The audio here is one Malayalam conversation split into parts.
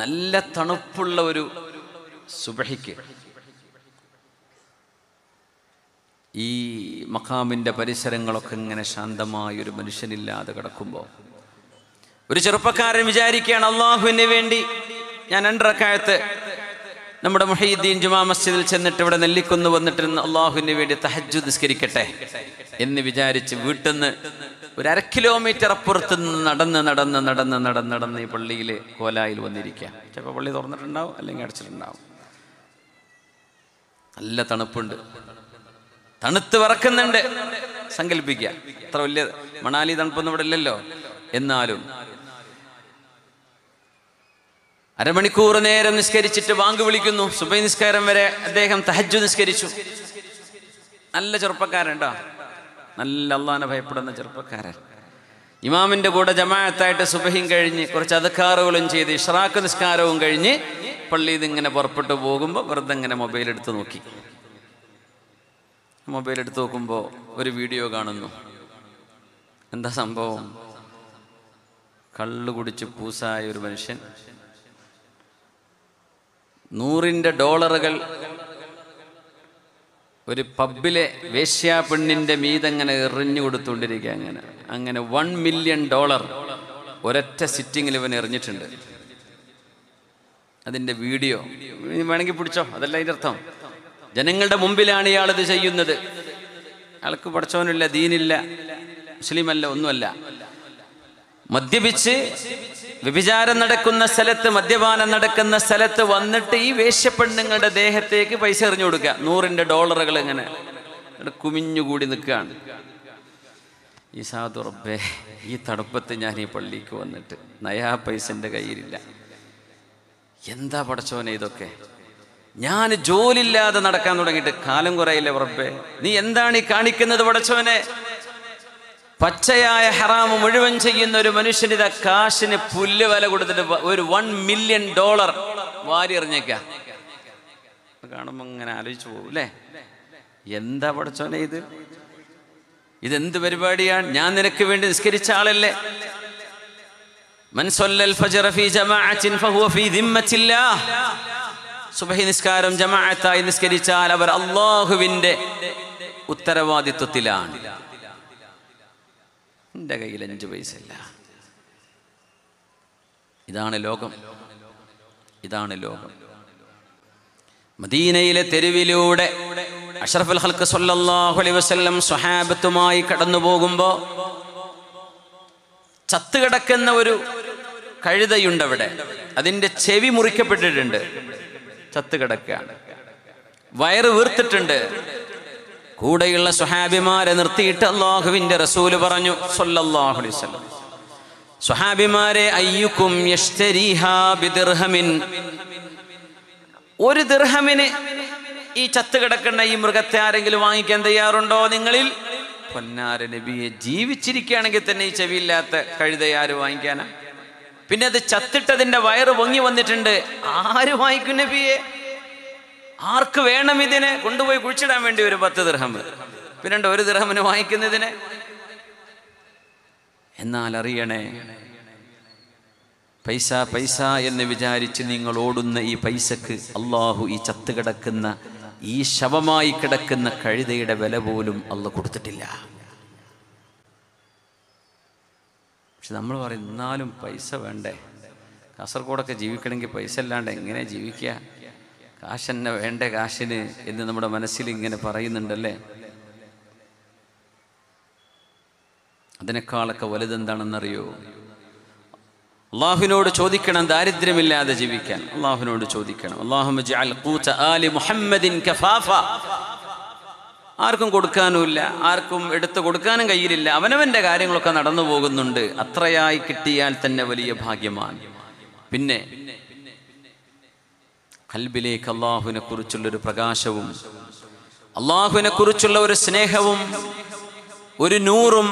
നല്ല തണുപ്പുള്ള ഒരു സുബഹിക്ക് ഈ മഖാമിൻ്റെ പരിസരങ്ങളൊക്കെ ഇങ്ങനെ ശാന്തമായി ഒരു മനുഷ്യനില്ലാതെ കിടക്കുമ്പോൾ ഒരു ചെറുപ്പക്കാരൻ വിചാരിക്കുകയാണ് അള്ളാഹുവിന് വേണ്ടി ഞാൻ രണ്ടരക്കായത്ത് നമ്മുടെ മുഹീദ്ദീൻ ജുമാ മസ്ജിദിൽ ചെന്നിട്ട് ഇവിടെ നെല്ലിക്കുന്ന് വന്നിട്ട് അള്ളാഹുവിന് വേണ്ടി തഹജ്ജു നിസ്കരിക്കട്ടെ എന്ന് വിചാരിച്ച് വീട്ടിൽ നിന്ന് ഒരു അര കിലോമീറ്റർ അപ്പുറത്ത് നടന്ന് നടന്ന് നടന്ന് നടന്ന് നടന്ന് ഈ പള്ളിയിൽ കോലായിൽ വന്നിരിക്കുക ചിലപ്പോൾ പള്ളി തുറന്നിട്ടുണ്ടാവും അല്ലെങ്കിൽ അടച്ചിട്ടുണ്ടാവും നല്ല തണുപ്പുണ്ട് തണുത്ത് വറക്കുന്നുണ്ട് സങ്കല്പിക്കുക അത്ര വലിയ മണാലി തണുപ്പൊന്നും ഇവിടെ ഇല്ലല്ലോ എന്നാലും അരമണിക്കൂർ നേരം നിസ്കരിച്ചിട്ട് വാങ്ക് വിളിക്കുന്നു സുബൈ നിസ്കാരം വരെ അദ്ദേഹം തഹജു നിസ്കരിച്ചു നല്ല ചെറുപ്പക്കാരുണ്ടോ നല്ല അള്ളാനെ ഭയപ്പെടുന്ന ചെറുപ്പക്കാരൻ ഇമാമിന്റെ കൂടെ ജമാഅത്തായിട്ട് സുബഹിയും കഴിഞ്ഞ് കുറച്ച് അധക്കാറുകളും ചെയ്ത് ഇഷ്റാഖ് നിസ്കാരവും കഴിഞ്ഞ് പള്ളിയിൽ ഇങ്ങനെ പുറപ്പെട്ടു പോകുമ്പോൾ വെറുതെ ഇങ്ങനെ മൊബൈൽ എടുത്ത് നോക്കി മൊബൈൽ എടുത്ത് നോക്കുമ്പോൾ ഒരു വീഡിയോ കാണുന്നു എന്താ സംഭവം കള്ളു കുടിച്ച് പൂസായ ഒരു മനുഷ്യൻ നൂറിൻ്റെ ഡോളറുകൾ ഒരു പബ്ബിലെ മീത് അങ്ങനെ എറിഞ്ഞു കൊടുത്തുകൊണ്ടിരിക്കുക അങ്ങനെ അങ്ങനെ വൺ മില്യൺ ഡോളർ ഒരൊറ്റ സിറ്റിങ്ങിൽ ഇവൻ എറിഞ്ഞിട്ടുണ്ട് അതിന്റെ വീഡിയോ വേണമെങ്കിൽ പിടിച്ചോ അതല്ല അതിന്റെ അർത്ഥം ജനങ്ങളുടെ മുമ്പിലാണ് ഇയാൾ ഇത് ചെയ്യുന്നത് അയാൾക്ക് പഠിച്ചവനില്ല ദീനില്ല മുസ്ലിമല്ല ഒന്നുമല്ല മദ്യപിച്ച് വ്യഭിചാരം നടക്കുന്ന സ്ഥലത്ത് മദ്യപാനം നടക്കുന്ന സ്ഥലത്ത് വന്നിട്ട് ഈ വേഷ്യപ്പെണ്ണുങ്ങളുടെ ദേഹത്തേക്ക് പൈസ എറിഞ്ഞു കൊടുക്കുക നൂറിന്റെ ഡോളറുകൾ ഇങ്ങനെ കുമിഞ്ഞുകൂടി നിൽക്കുകയാണ് ഈ സാധു റബ്ബേ ഈ തണുപ്പത്ത് ഞാൻ ഈ പള്ളിക്ക് വന്നിട്ട് നയാ പൈസന്റെ കയ്യിലില്ല എന്താ പടച്ചോനെ ഇതൊക്കെ ഞാൻ ജോലിയില്ലാതെ നടക്കാൻ തുടങ്ങിയിട്ട് കാലം കുറയില്ലേ റബ്ബേ നീ എന്താണ് ഈ കാണിക്കുന്നത് പടച്ചോനെ പച്ചയായ ഹറാമ് മുഴുവൻ ചെയ്യുന്ന ഒരു മനുഷ്യനിത കാശിന് പുല്ല് വില കൊടുത്തിട്ട് ഒരു വൺ മില്യൺ ഡോളർ വാരി എറിഞ്ഞേക്ക കാണുമ്പോൾ ഇങ്ങനെ ആലോചിച്ചു പോകും അല്ലേ എന്താ പഠിച്ചോനെ ഇത് ഇതെന്ത് പരിപാടിയാണ് ഞാൻ നിനക്ക് വേണ്ടി നിസ്കരിച്ച ആളല്ലേ സുബഹി നിസ്കാരം ജമാഅത്തായി നിസ്കരിച്ചാൽ അവർ അള്ളാഹുവിന്റെ ഉത്തരവാദിത്വത്തിലാണ് എൻ്റെ കയ്യിൽ അഞ്ച് ഇല്ല ഇതാണ് ലോകം ഇതാണ് ലോകം മദീനയിലെ തെരുവിലൂടെ അഷറഫുൽ ഹൽക്ക് സൊല്ലാഹു അലൈ വസ്ല്ലം സ്വഹാബത്തുമായി കടന്നു പോകുമ്പോൾ ചത്തുകിടക്കുന്ന ഒരു കഴുതയുണ്ട് അവിടെ ചെവി മുറിക്കപ്പെട്ടിട്ടുണ്ട് ചത്തുകിടക്കുകയാണ് വയറ് വീർത്തിട്ടുണ്ട് കൂടെയുള്ള സുഹാബിമാരെ നിർത്തിയിട്ട് അള്ളാഹുവിന്റെ റസൂല് പറഞ്ഞു സുഹാബിമാരെ അയ്യുക്കും ഒരു ദിർഹമിന് ഈ ചത്ത് കിടക്കുന്ന ഈ മൃഗത്തെ ആരെങ്കിലും വാങ്ങിക്കാൻ തയ്യാറുണ്ടോ നിങ്ങളിൽ പൊന്നാര നബിയെ ജീവിച്ചിരിക്കുകയാണെങ്കിൽ തന്നെ ഈ ചെവിയില്ലാത്ത കഴുതയാര് വാങ്ങിക്കാനാ പിന്നെ അത് ചത്തിട്ടതിന്റെ വയറ് പൊങ്ങി വന്നിട്ടുണ്ട് ആര് വാങ്ങിക്കും നബിയെ ആർക്ക് വേണം ഇതിനെ കൊണ്ടുപോയി കുഴിച്ചിടാൻ വേണ്ടി ഒരു പത്ത് ദിർഹം പിന്നെ ഒരു ദൃഹമിന് വാങ്ങിക്കുന്നതിന് എന്നാൽ അറിയണേ പൈസ പൈസ എന്ന് വിചാരിച്ച് നിങ്ങൾ ഓടുന്ന ഈ പൈസക്ക് അള്ളാഹു ഈ ചത്ത് കിടക്കുന്ന ഈ ശവമായി കിടക്കുന്ന കഴുതയുടെ വില പോലും അല്ല കൊടുത്തിട്ടില്ല പക്ഷെ നമ്മൾ പറയും എന്നാലും പൈസ വേണ്ടേ കാസർഗോഡൊക്കെ ജീവിക്കണമെങ്കിൽ പൈസ അല്ലാണ്ട് എങ്ങനെ ജീവിക്കുക കാശന്നെ വേണ്ട കാശിന് എന്ന് നമ്മുടെ മനസ്സിൽ ഇങ്ങനെ പറയുന്നുണ്ടല്ലേ അതിനേക്കാളൊക്കെ വലുതെന്താണെന്നറിയോ അള്ളാഹുവിനോട് ചോദിക്കണം ദാരിദ്ര്യമില്ലാതെ ജീവിക്കാൻ അള്ളാഹുവിനോട് ചോദിക്കണം മുഹമ്മദിൻ കഫാഫ ആർക്കും കൊടുക്കാനുമില്ല ആർക്കും എടുത്തു കൊടുക്കാനും കയ്യിലില്ല അവനവൻ്റെ കാര്യങ്ങളൊക്കെ നടന്നു പോകുന്നുണ്ട് അത്രയായി കിട്ടിയാൽ തന്നെ വലിയ ഭാഗ്യമാണ് പിന്നെ കൽബിലേക്ക് അള്ളാഹുവിനെ ഒരു പ്രകാശവും അള്ളാഹുവിനെ കുറിച്ചുള്ള ഒരു സ്നേഹവും ഒരു നൂറും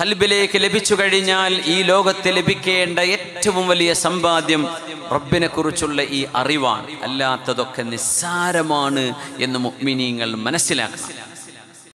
കൽബിലേക്ക് ലഭിച്ചു കഴിഞ്ഞാൽ ഈ ലോകത്ത് ലഭിക്കേണ്ട ഏറ്റവും വലിയ സമ്പാദ്യം റബ്ബിനെ കുറിച്ചുള്ള ഈ അറിവാണ് അല്ലാത്തതൊക്കെ നിസ്സാരമാണ് എന്ന് മുഗ്മിനീങ്ങൾ മനസ്സിലാക്കണം